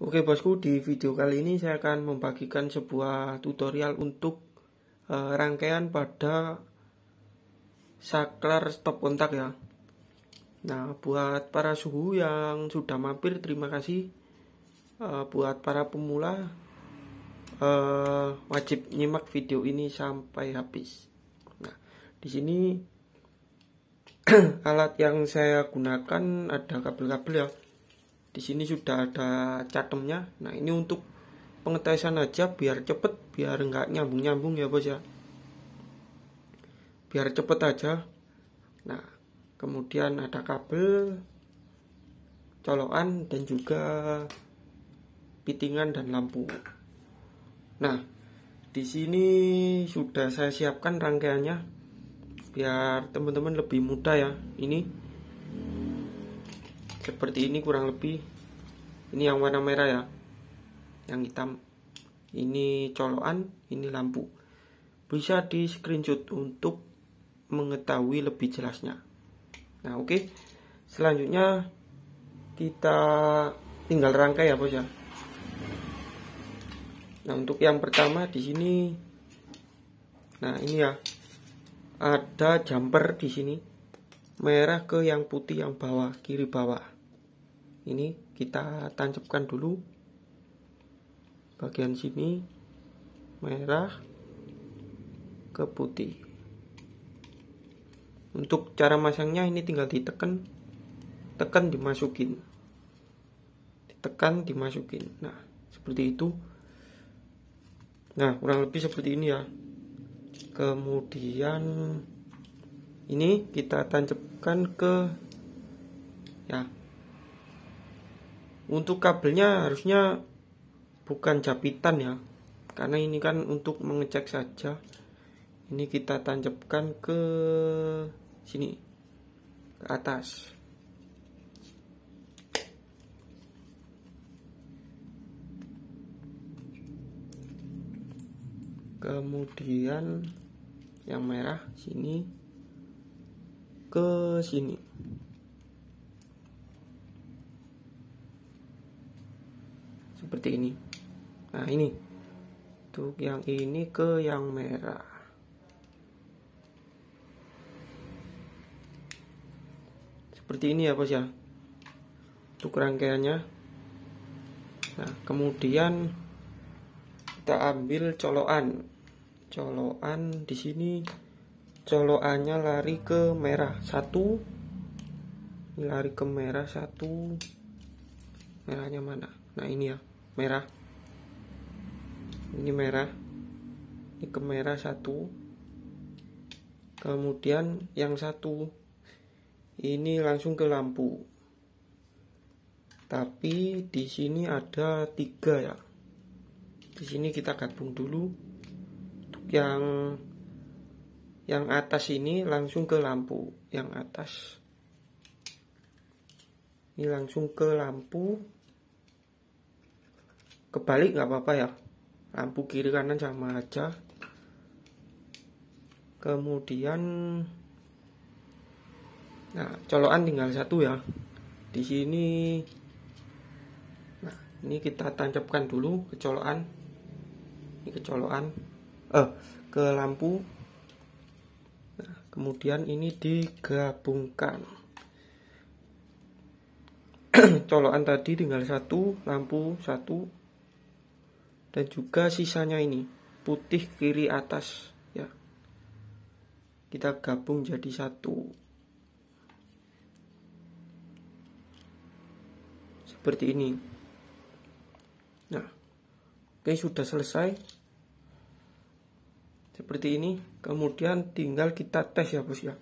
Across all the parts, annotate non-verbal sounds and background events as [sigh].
Oke bosku, di video kali ini saya akan membagikan sebuah tutorial untuk e, rangkaian pada saklar stop kontak ya. Nah, buat para suhu yang sudah mampir, terima kasih. E, buat para pemula, e, wajib nyimak video ini sampai habis. Nah, di sini [clears throat] alat yang saya gunakan ada kabel-kabel ya di sini sudah ada catemnya nah ini untuk pengetesan aja biar cepet biar enggak nyambung nyambung ya bos ya biar cepet aja nah kemudian ada kabel colokan dan juga pitingan dan lampu nah di sini sudah saya siapkan rangkaiannya biar teman-teman lebih mudah ya ini seperti ini kurang lebih ini yang warna merah ya yang hitam ini colokan ini lampu bisa di screenshot untuk mengetahui lebih jelasnya nah oke okay. selanjutnya kita tinggal rangkai ya bos ya nah untuk yang pertama di sini nah ini ya ada jumper di sini merah ke yang putih yang bawah kiri bawah ini kita tancapkan dulu bagian sini merah ke putih untuk cara masangnya ini tinggal ditekan tekan dimasukin ditekan dimasukin nah seperti itu nah kurang lebih seperti ini ya kemudian ini kita tancapkan ke ya untuk kabelnya harusnya bukan capitan ya karena ini kan untuk mengecek saja ini kita tancapkan ke sini ke atas kemudian yang merah sini ke sini seperti ini nah ini untuk yang ini ke yang merah seperti ini ya bos ya untuk rangkaiannya nah kemudian kita ambil colokan colokan di sini colokannya lari ke merah satu lari ke merah satu merahnya mana nah ini ya merah ini merah ini ke merah satu kemudian yang satu ini langsung ke lampu tapi di sini ada tiga ya di sini kita gabung dulu untuk yang yang atas ini langsung ke lampu yang atas ini langsung ke lampu kebalik nggak apa-apa ya lampu kiri kanan sama aja kemudian nah colokan tinggal satu ya di sini nah ini kita tancapkan dulu ke colokan ini ke colokan eh ke lampu nah, kemudian ini digabungkan [clears throat] colokan tadi tinggal satu lampu satu dan juga sisanya ini putih kiri atas ya kita gabung jadi satu seperti ini nah oke sudah selesai seperti ini kemudian tinggal kita tes ya bos ya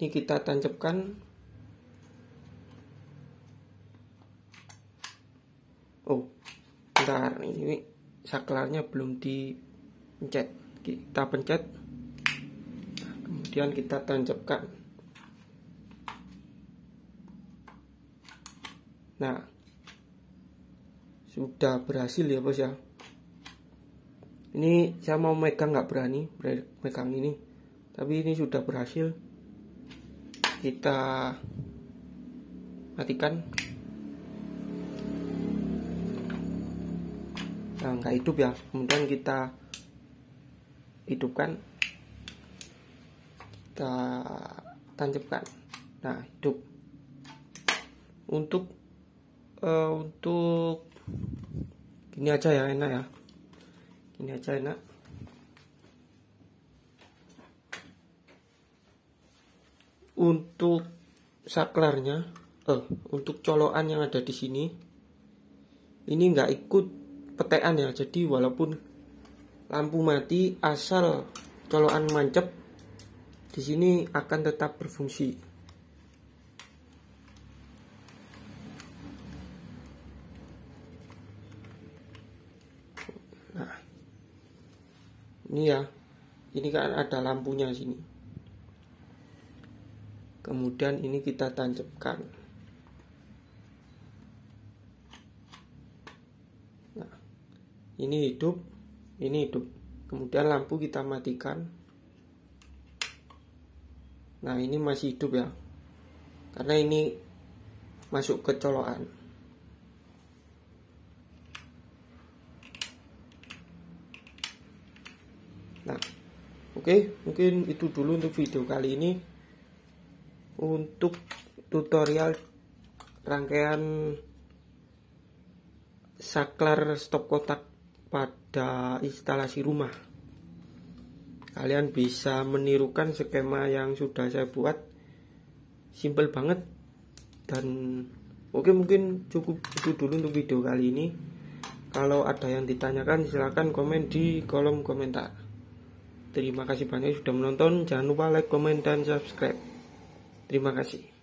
ini kita tancapkan oh bentar ini saklarnya belum dipencet kita pencet kemudian kita tancapkan nah sudah berhasil ya bos ya ini saya mau megang nggak berani megang ini tapi ini sudah berhasil kita matikan nggak hidup ya kemudian kita hidupkan kita tancapkan nah hidup untuk uh, untuk ini aja ya enak ya ini aja enak untuk saklarnya eh untuk colokan yang ada di sini ini nggak ikut petean ya jadi walaupun lampu mati asal colokan mancep di sini akan tetap berfungsi nah ini ya ini kan ada lampunya sini kemudian ini kita tancapkan ini hidup ini hidup kemudian lampu kita matikan nah ini masih hidup ya karena ini masuk ke colokan nah oke mungkin itu dulu untuk video kali ini untuk tutorial rangkaian saklar stop kotak pada instalasi rumah kalian bisa menirukan skema yang sudah saya buat simple banget dan oke mungkin cukup itu dulu untuk video kali ini kalau ada yang ditanyakan silahkan komen di kolom komentar terima kasih banyak sudah menonton jangan lupa like, komen, dan subscribe terima kasih